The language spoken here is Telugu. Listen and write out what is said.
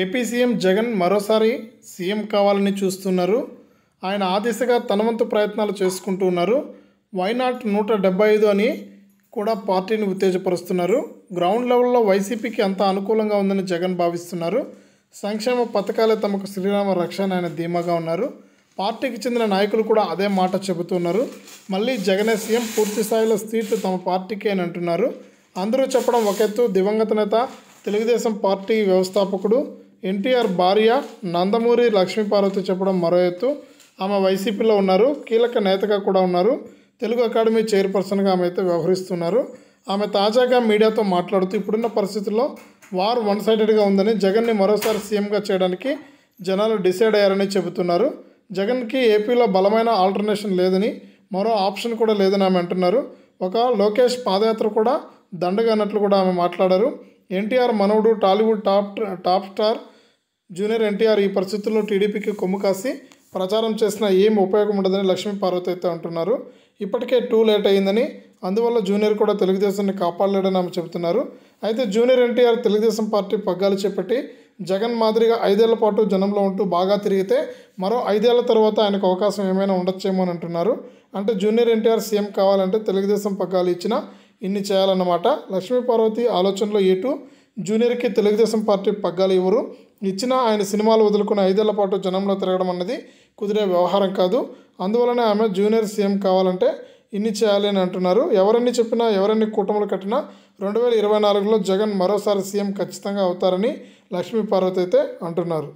ఏపీ సీఎం జగన్ మరోసారి సీఎం కావాలని చూస్తున్నారు ఆయన ఆ దిశగా తనవంతు ప్రయత్నాలు చేసుకుంటూ ఉన్నారు వైనాట్ నూట డెబ్బై ఐదు అని కూడా పార్టీని ఉత్తేజపరుస్తున్నారు గ్రౌండ్ లెవెల్లో వైసీపీకి అంత అనుకూలంగా ఉందని జగన్ భావిస్తున్నారు సంక్షేమ పథకాలే తమకు శ్రీరామ రక్షణ ఆయన ధీమాగా ఉన్నారు పార్టీకి చెందిన నాయకులు కూడా అదే మాట చెబుతున్నారు మళ్ళీ జగనే సీఎం పూర్తి స్థాయిలో సీట్లు తమ పార్టీకే అని అంటున్నారు అందరూ చెప్పడం ఒక ఎత్తు దివంగత నేత తెలుగుదేశం పార్టీ వ్యవస్థాపకుడు ఎన్టీఆర్ భార్య నందమూరి లక్ష్మీపార్వతి చెప్పడం మరో ఎత్తు ఆమె వైసీపీలో ఉన్నారు కీలక నేతగా కూడా ఉన్నారు తెలుగు అకాడమీ చైర్పర్సన్గా ఆమె అయితే వ్యవహరిస్తున్నారు ఆమె తాజాగా మీడియాతో మాట్లాడుతూ ఇప్పుడున్న పరిస్థితుల్లో వార్ వన్ సైడెడ్గా ఉందని జగన్ని మరోసారి సీఎంగా చేయడానికి జనాలు డిసైడ్ అయ్యారని చెబుతున్నారు జగన్కి ఏపీలో బలమైన ఆల్టర్నేషన్ లేదని మరో ఆప్షన్ కూడా లేదని ఆమె అంటున్నారు ఒక లోకేష్ పాదయాత్ర కూడా దండగా అన్నట్లు కూడా ఆమె మాట్లాడారు ఎన్టీఆర్ మనవుడు Tollywood top top star junior NTR ఈ పరిస్థితుల్లో టీడీపీకి కొమ్ము కాసి ప్రచారం చేసినా ఏం ఉపయోగం ఉండదని లక్ష్మీ పార్వతి అయితే అంటున్నారు ఇప్పటికే టూ లేట్ అయిందని అందువల్ల జూనియర్ కూడా తెలుగుదేశాన్ని కాపాడలేడని ఆమె చెబుతున్నారు అయితే జూనియర్ ఎన్టీఆర్ తెలుగుదేశం పార్టీ పగ్గాలు చేపట్టి జగన్ మాదిరిగా ఐదేళ్ల పాటు జనంలో ఉంటూ బాగా తిరిగితే మరో ఐదేళ్ల తర్వాత ఆయనకు అవకాశం ఏమైనా ఉండొచ్చేమో అని అంటున్నారు అంటే జూనియర్ ఎన్టీఆర్ సీఎం కావాలంటే తెలుగుదేశం పగ్గాలు ఇచ్చినా ఇన్ని చేయాలన్నమాట లక్ష్మీపార్వతి ఆలోచనలో ఎటు జూనియర్కి తెలుగుదేశం పార్టీ పగ్గాలు ఇవ్వరు ఇచ్చిన ఆయన సినిమాలు వదులుకున్న ఐదేళ్ల పాటు జనంలో తిరగడం అన్నది కుదిరే వ్యవహారం కాదు అందువలనే ఆమె జూనియర్ సీఎం కావాలంటే ఇన్ని చేయాలి అని అంటున్నారు ఎవరన్ని చెప్పినా ఎవరన్ని కూటములు కట్టినా రెండు వేల ఇరవై నాలుగులో జగన్ మరోసారి సీఎం ఖచ్చితంగా అవుతారని లక్ష్మీపార్వతి అయితే అంటున్నారు